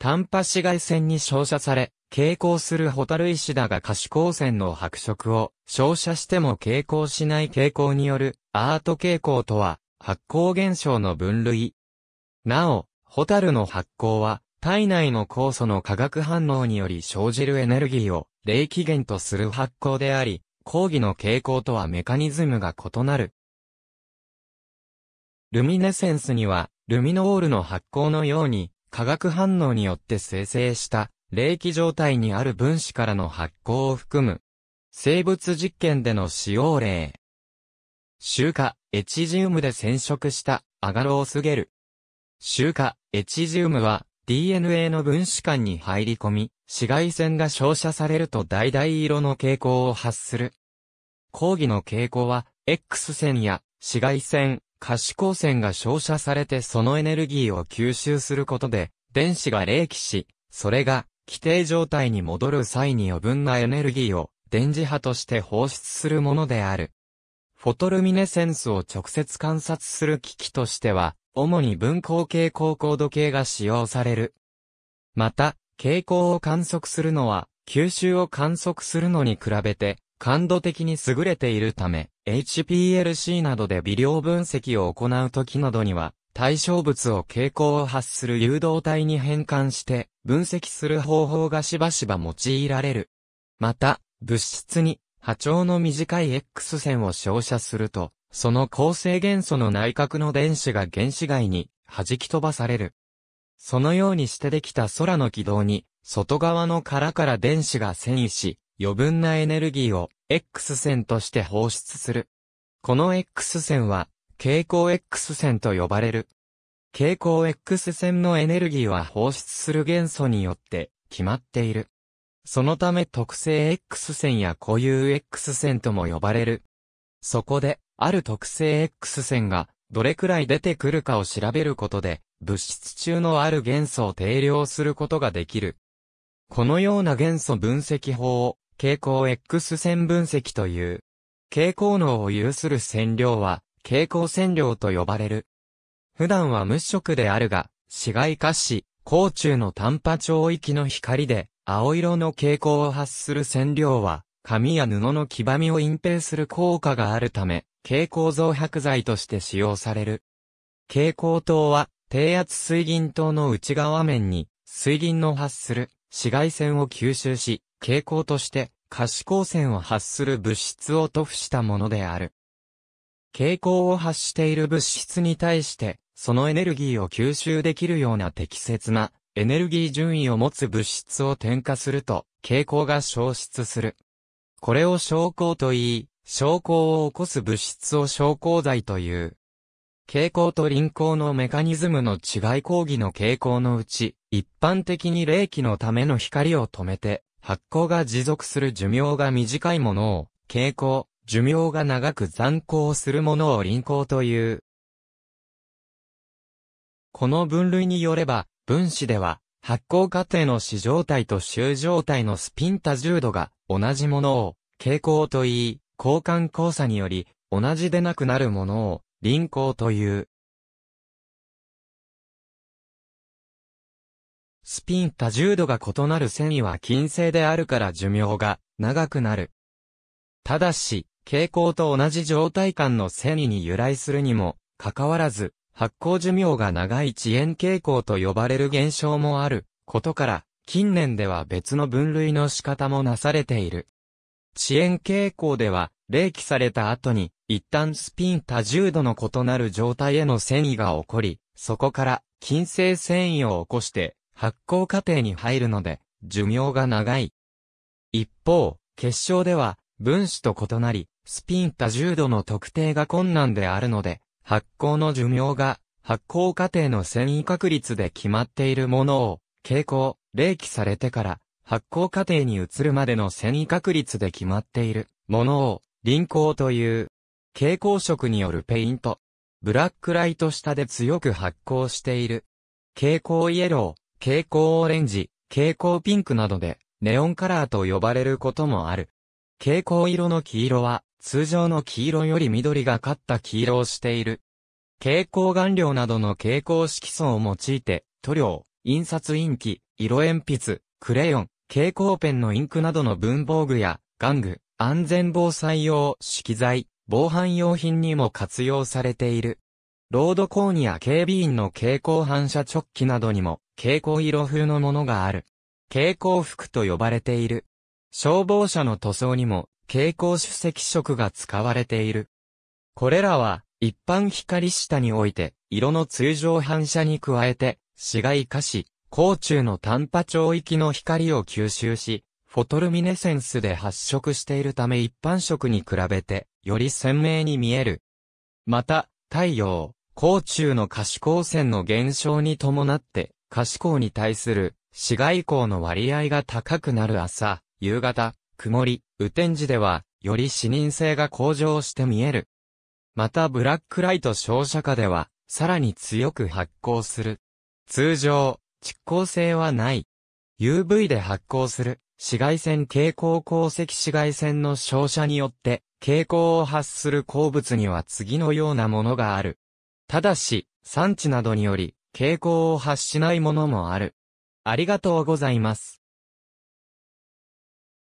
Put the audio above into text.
短波紫外線に照射され、蛍光するホタル石だが可視光線の白色を照射しても蛍光しない蛍光によるアート蛍光とは発光現象の分類。なお、ホタルの発光は体内の酵素の化学反応により生じるエネルギーを冷気源とする発光であり、抗議の傾向とはメカニズムが異なる。ルミネセンスには、ルミノールの発光のように、化学反応によって生成した冷気状態にある分子からの発酵を含む生物実験での使用例。集荷、エチジウムで染色したアガロースゲル。集荷、エチジウムは DNA の分子間に入り込み、紫外線が照射されると橙色の蛍光を発する。講義の蛍光は、X 線や紫外線、可視光線が照射されてそのエネルギーを吸収することで、電子が冷気し、それが、規定状態に戻る際に余分なエネルギーを、電磁波として放出するものである。フォトルミネセンスを直接観察する機器としては、主に分光系高高度計が使用される。また、傾向を観測するのは、吸収を観測するのに比べて、感度的に優れているため、HPLC などで微量分析を行う時などには、対象物を傾向を発する誘導体に変換して、分析する方法がしばしば用いられる。また、物質に波長の短い X 線を照射すると、その構成元素の内角の電子が原子外に弾き飛ばされる。そのようにしてできた空の軌道に、外側の殻から電子が遷移し、余分なエネルギーを X 線として放出する。この X 線は蛍光 X 線と呼ばれる。蛍光 X 線のエネルギーは放出する元素によって決まっている。そのため特性 X 線や固有 X 線とも呼ばれる。そこで、ある特性 X 線がどれくらい出てくるかを調べることで、物質中のある元素を定量することができる。このような元素分析法を蛍光 X 線分析という。蛍光能を有する線量は、蛍光線量と呼ばれる。普段は無色であるが、紫外化し、光虫の短波長域の光で、青色の蛍光を発する線量は、紙や布の黄ばみを隠蔽する効果があるため、蛍光増白剤として使用される。蛍光灯は、低圧水銀灯の内側面に、水銀の発する紫外線を吸収し、傾向として可視光線を発する物質を塗布したものである。傾向を発している物質に対して、そのエネルギーを吸収できるような適切なエネルギー順位を持つ物質を添加すると、傾向が消失する。これを昇降と言い、昇降を起こす物質を昇降剤という。傾向と輪行のメカニズムの違い講義の傾向のうち、一般的に冷気のための光を止めて、発酵が持続する寿命が短いものを、傾向、寿命が長く残酵するものを輪行という。この分類によれば、分子では、発酵過程の死状態と終状態のスピンタ重度が同じものを、傾向と言い、交換交差により、同じでなくなるものを、輪行という。スピン多重度が異なる繊維は金星であるから寿命が長くなる。ただし、蛍光と同じ状態間の繊維に由来するにも、かかわらず、発酵寿命が長い遅延傾向と呼ばれる現象もあることから、近年では別の分類の仕方もなされている。遅延傾向では、冷気された後に、一旦スピン多重度の異なる状態への繊維が起こり、そこから、金星繊維を起こして、発酵過程に入るので、寿命が長い。一方、結晶では、分子と異なり、スピン多重度の特定が困難であるので、発酵の寿命が、発酵過程の繊維確率で決まっているものを、傾向、冷気されてから、発酵過程に移るまでの繊維確率で決まっているものを、輪行という、蛍光色によるペイント、ブラックライト下で強く発光している。蛍光イエロー、蛍光オレンジ、蛍光ピンクなどで、ネオンカラーと呼ばれることもある。蛍光色の黄色は、通常の黄色より緑がかった黄色をしている。蛍光顔料などの蛍光色素を用いて、塗料、印刷印記、色鉛筆、クレヨン、蛍光ペンのインクなどの文房具や、玩具、安全防災用、色材、防犯用品にも活用されている。ロードコーニや警備員の蛍光反射直機などにも蛍光色風のものがある。蛍光服と呼ばれている。消防車の塗装にも蛍光主席色が使われている。これらは一般光下において色の通常反射に加えて紫外化し、光中の短波長域の光を吸収し、フォトルミネセンスで発色しているため一般色に比べてより鮮明に見える。また、太陽、光中の可視光線の減少に伴って可視光に対する紫外光の割合が高くなる朝、夕方、曇り、雨天時では、より視認性が向上して見える。またブラックライト照射下では、さらに強く発光する。通常、蓄光性はない。UV で発光する紫外線蛍光光石紫外線の照射によって蛍光を発する鉱物には次のようなものがある。ただし、産地などにより傾向を発しないものもある。ありがとうございます。